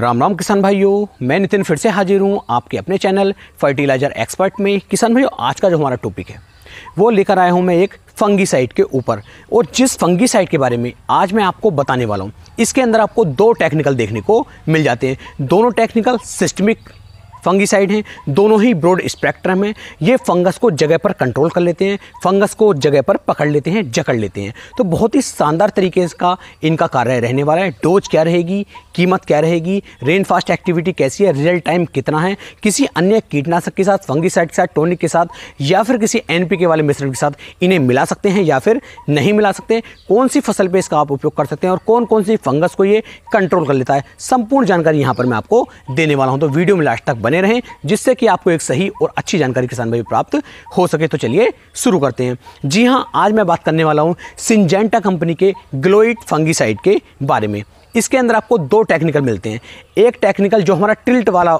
राम राम किसान भाइयों मैं नितिन फिर से हाजिर हूँ आपके अपने चैनल फर्टिलाइजर एक्सपर्ट में किसान भाइयों आज का जो हमारा टॉपिक है वो लेकर आया हूँ मैं एक फंगी साइट के ऊपर और जिस फंगी साइट के बारे में आज मैं आपको बताने वाला हूँ इसके अंदर आपको दो टेक्निकल देखने को मिल जाते हैं दोनों टेक्निकल सिस्टमिक फंगिसाइड हैं दोनों ही ब्रॉड स्पेक्ट्रम है ये फंगस को जगह पर कंट्रोल कर लेते हैं फंगस को जगह पर पकड़ लेते हैं जकड़ लेते हैं तो बहुत ही शानदार तरीके का इनका कार्य रहने वाला है डोज क्या रहेगी कीमत क्या रहेगी रेन फास्ट एक्टिविटी कैसी है रिजल्ट टाइम कितना है किसी अन्य कीटनाशक के साथ फंगिसाइड के साथ टोनिक के साथ या फिर किसी एन के वाले मिश्रण के साथ इन्हें मिला सकते हैं या फिर नहीं मिला सकते कौन सी फसल पर इसका आप उपयोग कर सकते हैं और कौन कौन सी फंगस को ये कंट्रोल कर लेता है संपूर्ण जानकारी यहाँ पर मैं आपको देने वाला हूँ तो वीडियो में लास्ट तक बने रहें जिससे कि आपको एक सही और अच्छी जानकारी किसान भाई प्राप्त हो सके तो चलिए शुरू करते हैं जी हाँ आज मैं बात करने वाला हूँ सिंजेंटा कंपनी के ग्लोइट फंगीसाइड के बारे में इसके अंदर आपको दो टेक्निकल मिलते हैं एक टेक्निकल जो हमारा टिल्ट वाला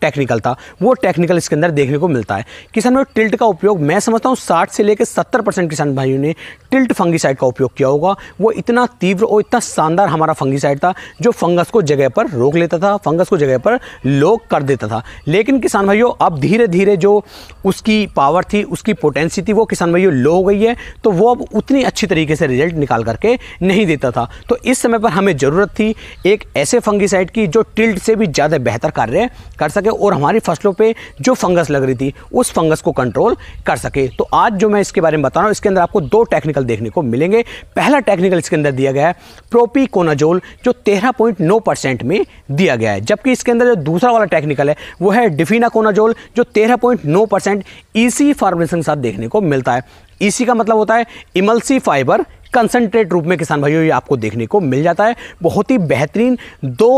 टेक्निकल था वो टेक्निकल इसके अंदर देखने को मिलता है किसान भाई टिल्ट का उपयोग मैं समझता हूँ साठ से लेकर सत्तर परसेंट किसान भाइयों ने टिल्ट फंगिसाइड का उपयोग किया होगा वो इतना तीव्र और इतना शानदार हमारा फंगिसाइड था जो फंगस को जगह पर रोक लेता था फंगस को जगह पर लोक कर देता था लेकिन किसान भाइयों अब धीरे धीरे जो उसकी पावर थी उसकी पोटेंसी थी वो किसान भाइयों लो हो गई है तो वो अब उतनी अच्छी तरीके से रिजल्ट निकाल करके नहीं देता था तो इस समय पर हमें ज़रूरत थी एक ऐसे फंगिसाइड की जो टिल्ट से भी ज़्यादा बेहतर कार्य कर सके और हमारी फसलों पे जो फंगस लग रही थी उस फंगस को कंट्रोल कर सके तो आज जो मैं इसके बारे में बता रहा हूँ इसके अंदर आपको दो टेक्निकल देखने को मिलेंगे पहला टेक्निकल इसके अंदर दिया गया है प्रोपीकोनाजोल जो तेरह पॉइंट नौ परसेंट में दिया गया है जबकि इसके अंदर जो दूसरा वाला टेक्निकल है वो है डिफिनाकोनाजोल जो तेरह पॉइंट नौ परसेंट ईसी e फार्मेशन के साथ देखने को मिलता है ईसी e का मतलब होता है इमल्सी फाइबर कंसनट्रेट रूप में किसान भाइयों ये आपको देखने को मिल जाता है बहुत ही बेहतरीन दो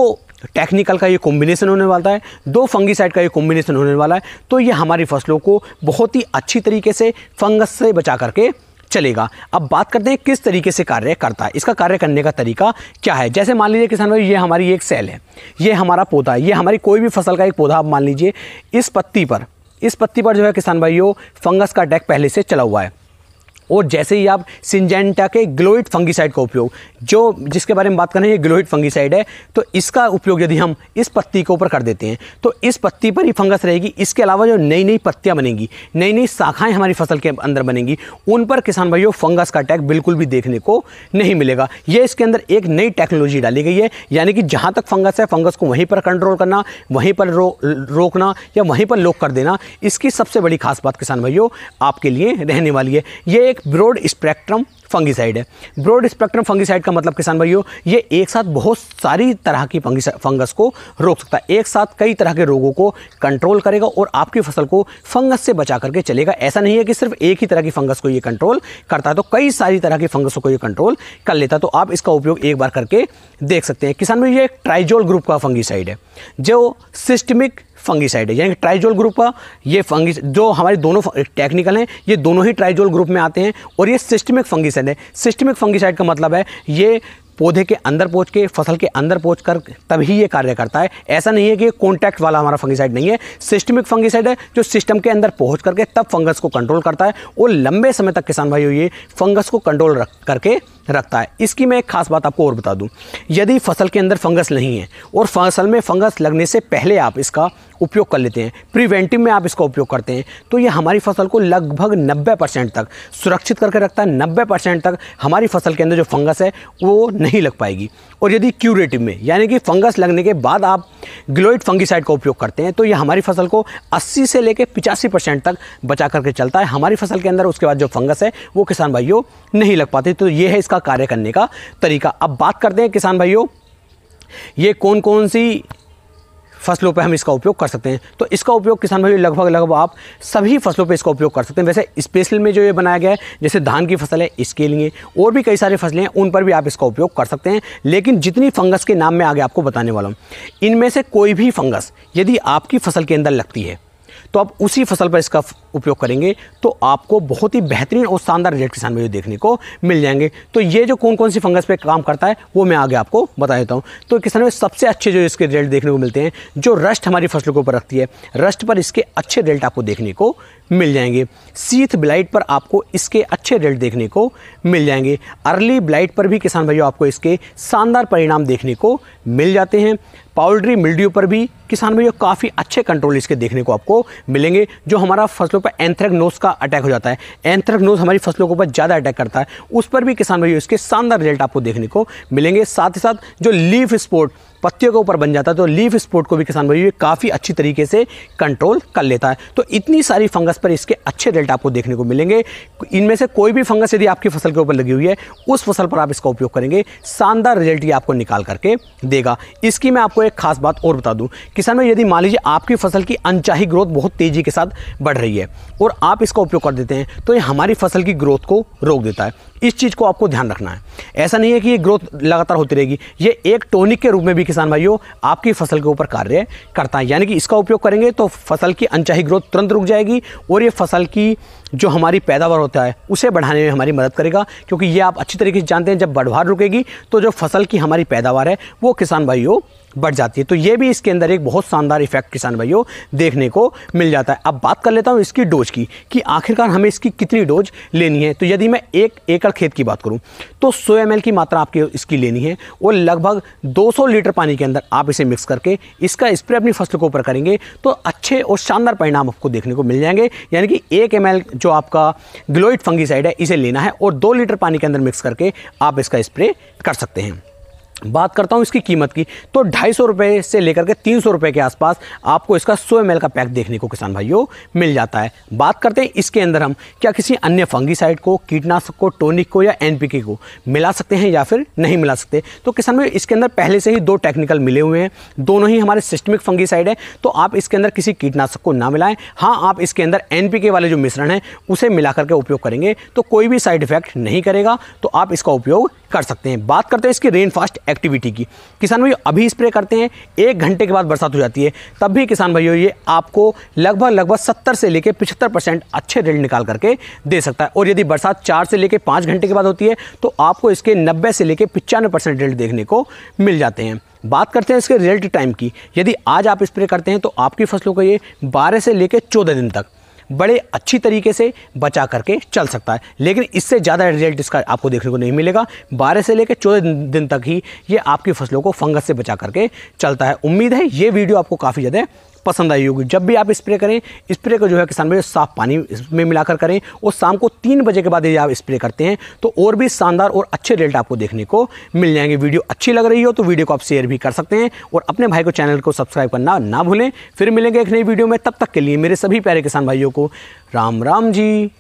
टेक्निकल का ये कॉम्बिनेशन होने वाला है दो फंगीसाइड का ये कॉम्बिनेशन होने वाला है तो ये हमारी फसलों को बहुत ही अच्छी तरीके से फंगस से बचा करके चलेगा अब बात करते हैं किस तरीके से कार्य करता है इसका कार्य करने का तरीका क्या है जैसे मान लीजिए किसान भाई ये हमारी एक सेल है ये हमारा पौधा है ये हमारी कोई भी फसल का एक पौधा आप मान लीजिए इस पत्ती पर इस पत्ती पर जो है किसान भाइयों फंगस का अटैक पहले से चला हुआ है और जैसे ही आप सिंजेंटा के ग्लोइड फंगीसाइड का उपयोग जो जिसके बारे में बात करें ये ग्लोइड फंगीसाइड है तो इसका उपयोग यदि हम इस पत्ती के ऊपर कर देते हैं तो इस पत्ती पर ही फंगस रहेगी इसके अलावा जो नई नई पत्तियाँ बनेंगी नई नई शाखाएँ हमारी फसल के अंदर बनेंगी उन पर किसान भाइयों फंगस का अटैक बिल्कुल भी देखने को नहीं मिलेगा ये इसके अंदर एक नई टेक्नोलॉजी डाली गई है यानी कि जहाँ तक फंगस है फंगस को वहीं पर कंट्रोल करना वहीं पर रो, रोकना या वहीं पर लोक कर देना इसकी सबसे बड़ी खास बात किसान भाइयों आपके लिए रहने वाली है ये एक एक ब्रॉड स्पेक्ट्रम फंगीसाइड है ब्रॉड स्पेक्ट्रम फंगीसाइड का मतलब किसान भाइयों ये एक साथ बहुत सारी तरह की फंगस को रोक सकता है एक साथ कई तरह के रोगों को कंट्रोल करेगा और आपकी फसल को फंगस से बचा करके चलेगा ऐसा नहीं है कि सिर्फ एक ही तरह की फंगस को ये कंट्रोल करता है तो कई सारी तरह की फंगसों को ये कंट्रोल कर लेता है तो आप इसका उपयोग एक बार करके देख सकते हैं किसान भाई ये एक ट्राइजोल ग्रुप का फंगीसाइड है जो सिस्टमिक फंगीसाइड है यानी ट्राइजोल ग्रुप का ये फंगी जो हमारे दोनों टेक्निकल हैं ये दोनों ही ट्राइजोल ग्रुप में आते हैं और ये सिस्टमिक फंगीसाइड पसंद है सिस्टमिक फंगिसाइड का मतलब है ये पौधे के अंदर पहुंच के फसल के अंदर पहुंच कर तभी ये कार्य करता है ऐसा नहीं है कि कॉन्टैक्ट वाला हमारा फंगिसाइड नहीं है सिस्टमिक फंगिसाइड है जो सिस्टम के अंदर पहुंच करके तब फंगस को कंट्रोल करता है और लंबे समय तक किसान भाई ये फंगस को कंट्रोल रख करके रखता है इसकी मैं एक खास बात आपको और बता दूँ यदि फसल के अंदर फंगस नहीं है और फसल में फंगस लगने से पहले आप इसका उपयोग कर लेते हैं प्रिवेंटिव में आप इसका उपयोग करते हैं तो ये हमारी फसल को लगभग नब्बे परसेंट तक सुरक्षित करके रखता है नब्बे परसेंट तक हमारी फसल के अंदर जो फंगस है वो नहीं लग पाएगी और यदि क्यूरेटिव में यानी कि फंगस लगने के बाद आप ग्लोइड फंगिसाइड का उपयोग करते हैं तो ये हमारी फसल को अस्सी से लेकर पिचासी परसेंट तक बचा करके चलता है हमारी फसल के अंदर उसके बाद जो फंगस है वो किसान भाइयों नहीं लग पाती तो ये है इसका कार्य करने का तरीका अब बात करते हैं किसान भाइयों ये कौन कौन सी फसलों पे हम इसका उपयोग कर सकते हैं तो इसका उपयोग किसान भाई लगभग लगभग आप सभी फसलों पे इसका उपयोग कर सकते हैं वैसे स्पेशल में जो ये बनाया गया है जैसे धान की फसल है इसके लिए और भी कई सारी फसलें हैं उन पर भी आप इसका उपयोग कर सकते हैं लेकिन जितनी फंगस के नाम मैं आगे आपको बताने वाला हूँ इनमें से कोई भी फंगस यदि आपकी फसल के अंदर लगती है तो आप उसी फसल पर इसका उपयोग करेंगे तो आपको बहुत ही बेहतरीन और शानदार रिजल्ट किसान भाई देखने को मिल जाएंगे तो ये जो कौन कौन सी फंगस पे काम करता है वो मैं आगे आपको बता देता हूँ तो किसान में सबसे अच्छे जो इसके रिजल्ट देखने को मिलते हैं जो रस्ट हमारी फसलों के ऊपर रखती है रस्ट पर इसके अच्छे रिजल्ट आपको देखने को मिल जाएंगे सीथ ब्लाइट पर आपको इसके अच्छे रिजल्ट देखने को मिल जाएंगे अर्ली ब्लाइट पर भी किसान भाइयों आपको इसके शानदार परिणाम देखने को मिल जाते हैं पाउडरी मिल्ड्यू पर भी किसान भाइयों काफ़ी अच्छे कंट्रोल इसके देखने को आपको मिलेंगे जो हमारा फसलों पर एंथ्रेगनोस का अटैक हो जाता है एंथ्रेगनोस हमारी फसलों के ऊपर ज़्यादा अटैक करता है उस पर भी किसान भाइयों इसके शानदार रिजल्ट आपको देखने को मिलेंगे साथ ही साथ जो लीफ स्पोर्ट पत्तियों के ऊपर बन जाता है तो लीफ स्पोर्ट को भी किसान भाई काफ़ी अच्छी तरीके से कंट्रोल कर लेता है तो इतनी सारी फंगस पर इसके अच्छे रिजल्ट आपको देखने को मिलेंगे इनमें से कोई भी फंगस यदि आपकी फसल के ऊपर लगी हुई है उस फसल पर आप इसका उपयोग करेंगे शानदार रिजल्ट ये आपको निकाल करके देगा इसकी मैं आपको एक खास बात और बता दूँ किसान भाई यदि मान लीजिए आपकी फसल की अनचाही ग्रोथ बहुत तेज़ी के साथ बढ़ रही है और आप इसका उपयोग कर देते हैं तो ये हमारी फसल की ग्रोथ को रोक देता है इस चीज़ को आपको ध्यान रखना है ऐसा नहीं है कि ये ग्रोथ लगातार होती रहेगी ये एक टोनिक के रूप में भी किसान भाइयों आपकी फसल के ऊपर कार्य करता है यानी कि इसका उपयोग करेंगे तो फसल की अनचाही ग्रोथ तुरंत रुक जाएगी और ये फसल की जो हमारी पैदावार होता है उसे बढ़ाने में हमारी मदद करेगा क्योंकि ये आप अच्छी तरीके से जानते हैं जब बढ़वार रुकेगी तो जो फसल की हमारी पैदावार है वो किसान भाइयों बढ़ जाती है तो ये भी इसके अंदर एक बहुत शानदार इफेक्ट किसान भाइयों देखने को मिल जाता है अब बात कर लेता हूँ इसकी डोज की कि आखिरकार हमें इसकी कितनी डोज लेनी है तो यदि मैं एक एकड़ खेत की बात करूँ तो सौ एम की मात्रा आपकी इसकी लेनी है और लगभग 200 लीटर पानी के अंदर आप इसे मिक्स करके इसका स्प्रे अपनी फसल के ऊपर करेंगे तो अच्छे और शानदार परिणाम आपको देखने को मिल जाएंगे यानी कि एक एम जो आपका ग्लोइड फंगिसाइड है इसे लेना है और दो लीटर पानी के अंदर मिक्स करके आप इसका स्प्रे कर सकते हैं बात करता हूँ इसकी कीमत की तो ढाई सौ रुपये से लेकर के तीन सौ रुपये के आसपास आपको इसका सौ एम का पैक देखने को किसान भाइयों मिल जाता है बात करते हैं इसके अंदर हम क्या किसी अन्य फंगीसाइड को कीटनाशक को टोनिक को या एन को मिला सकते हैं या फिर नहीं मिला सकते तो किसान भाई इसके अंदर पहले से ही दो टेक्निकल मिले हुए हैं दोनों ही हमारे सिस्टमिक फंगीसाइड है तो आप इसके अंदर किसी कीटनाशक को ना मिलाएं हाँ आप इसके अंदर एन वाले जो मिश्रण है उसे मिला करके उपयोग करेंगे तो कोई भी साइड इफेक्ट नहीं करेगा तो आप इसका उपयोग कर सकते हैं बात करते हैं इसकी रेनफास्ट एक्टिविटी की किसान भाई अभी स्प्रे करते हैं एक घंटे के बाद बरसात हो जाती है तब भी किसान भाइयों ये आपको लगभग लगभग सत्तर से लेकर पिछहत्तर परसेंट अच्छे रेल निकाल करके दे सकता है और यदि बरसात चार से लेकर पाँच घंटे के बाद होती है तो आपको इसके नब्बे से लेकर पचानवे परसेंट देखने को मिल जाते हैं बात करते हैं इसके रिजल्ट टाइम की यदि आज आप स्प्रे करते हैं तो आपकी फसलों को ये बारह से लेकर चौदह दिन तक बड़े अच्छी तरीके से बचा करके चल सकता है लेकिन इससे ज़्यादा रिजल्ट इसका आपको देखने को नहीं मिलेगा बारह से लेकर चौदह दिन तक ही ये आपकी फसलों को फंगस से बचा करके चलता है उम्मीद है ये वीडियो आपको काफ़ी ज़्यादा पसंद आई होगी जब भी आप स्प्रे करें स्प्रे को जो है किसान भाई साफ़ पानी में मिलाकर करें और शाम को तीन बजे के बाद यदि आप स्प्रे करते हैं तो और भी शानदार और अच्छे रिजल्ट आपको देखने को मिल जाएंगे वीडियो अच्छी लग रही हो तो वीडियो को आप शेयर भी कर सकते हैं और अपने भाई को चैनल को सब्सक्राइब करना ना भूलें फिर मिलेंगे एक नई वीडियो में तब तक के लिए मेरे सभी प्यारे किसान भाइयों को राम राम जी